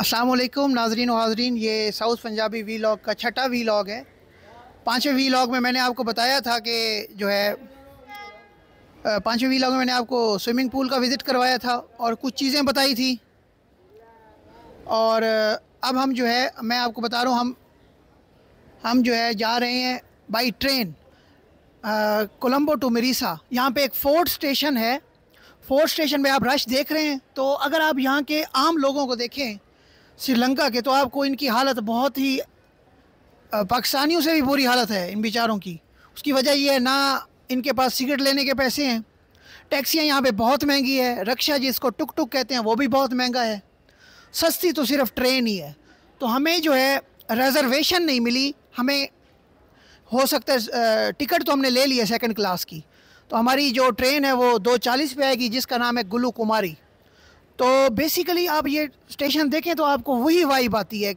असलकुम नाजरीन हाजरीन ये साउथ पंजाबी वी लॉग का छठा वी लॉग है पाँचवें वी लॉग में मैंने आपको बताया था कि जो है पाँचवें वी लॉग में मैंने आपको स्विमिंग पूल का विज़िट करवाया था और कुछ चीज़ें बताई थी और अब हम जो है मैं आपको बता रहा हूँ हम हम जो है जा रहे हैं by train Colombo to Mirissa यहाँ पे एक फोर्थ स्टेशन है फोर्थ स्टेशन में आप रश देख रहे हैं तो अगर आप यहाँ के आम लोगों को देखें श्रीलंका के तो आपको इनकी हालत बहुत ही पाकिस्तानियों से भी बुरी हालत है इन बेचारों की उसकी वजह यह है ना इनके पास सिगरेट लेने के पैसे हैं टैक्सियाँ यहाँ पे बहुत महंगी है रक्षा जिसको टुक टुक कहते हैं वो भी बहुत महंगा है सस्ती तो सिर्फ ट्रेन ही है तो हमें जो है रिजर्वेशन नहीं मिली हमें हो सकता है टिकट तो हमने ले ली है सेकेंड क्लास की तो हमारी जो ट्रेन है वो दो चालीस पे आएगी जिसका नाम है गुलू कुमारी तो बेसिकली आप ये स्टेशन देखें तो आपको वही वाइब आती है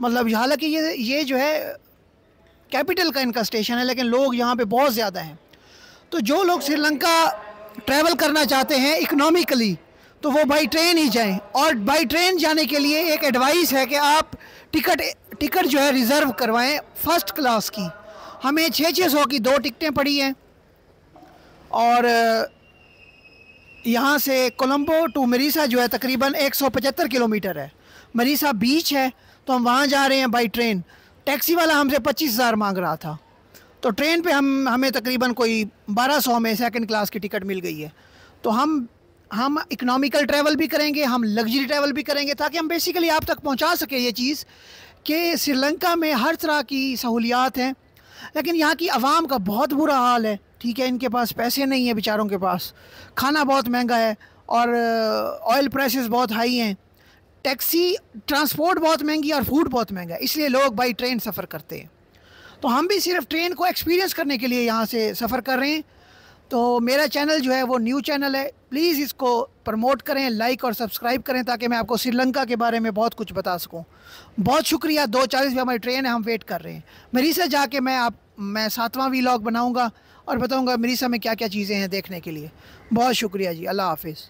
मतलब हालांकि ये ये जो है कैपिटल का इनका स्टेशन है लेकिन लोग यहाँ पे बहुत ज़्यादा हैं तो जो लोग श्रीलंका ट्रैवल करना चाहते हैं इकनॉमिकली तो वो बाई ट्रेन ही जाएं और बाई ट्रेन जाने के लिए एक एडवाइस है कि आप टिकट टिकट जो है रिज़र्व करवाएं फर्स्ट क्लास की हमें छः छः सौ की दो टिकटें पड़ी हैं और यहाँ से कोलंबो टू मरीसा जो है तकरीबन 175 किलोमीटर है मरीसा बीच है तो हम वहाँ जा रहे हैं बाई ट्रेन टैक्सी वाला हमसे पच्चीस हज़ार मांग रहा था तो ट्रेन पे हम हमें तकरीबन कोई 1200 में सेकंड क्लास की टिकट मिल गई है तो हम हम इकनॉमिकल ट्रैवल भी करेंगे हम लग्जरी ट्रैवल भी करेंगे ताकि हम बेसिकली आप तक पहुंचा सकें ये चीज़ कि श्रीलंका में हर तरह की सहूलियात हैं लेकिन यहाँ की आवाम का बहुत बुरा हाल है ठीक है इनके पास पैसे नहीं है बेचारों के पास खाना बहुत महंगा है और ऑयल प्राइसेस बहुत हाई हैं टैक्सी ट्रांसपोर्ट बहुत महंगी और फूड बहुत महंगा है इसलिए लोग बाई ट्रेन सफ़र करते हैं तो हम भी सिर्फ ट्रेन को एक्सपीरियंस करने के लिए यहाँ से सफ़र कर रहे हैं तो मेरा चैनल जो है वो न्यू चैनल है प्लीज़ इसको प्रमोट करें लाइक और सब्सक्राइब करें ताकि मैं आपको श्रीलंका के बारे में बहुत कुछ बता सकूं बहुत शुक्रिया दो चालीस पे हमारी ट्रेन है हम वेट कर रहे हैं मेरी से जाके मैं आप मैं सातवां वीलॉग बनाऊंगा और बताऊँगा मरीसा में क्या क्या चीज़ें हैं देखने के लिए बहुत शुक्रिया जी अल्लाह हाफिज़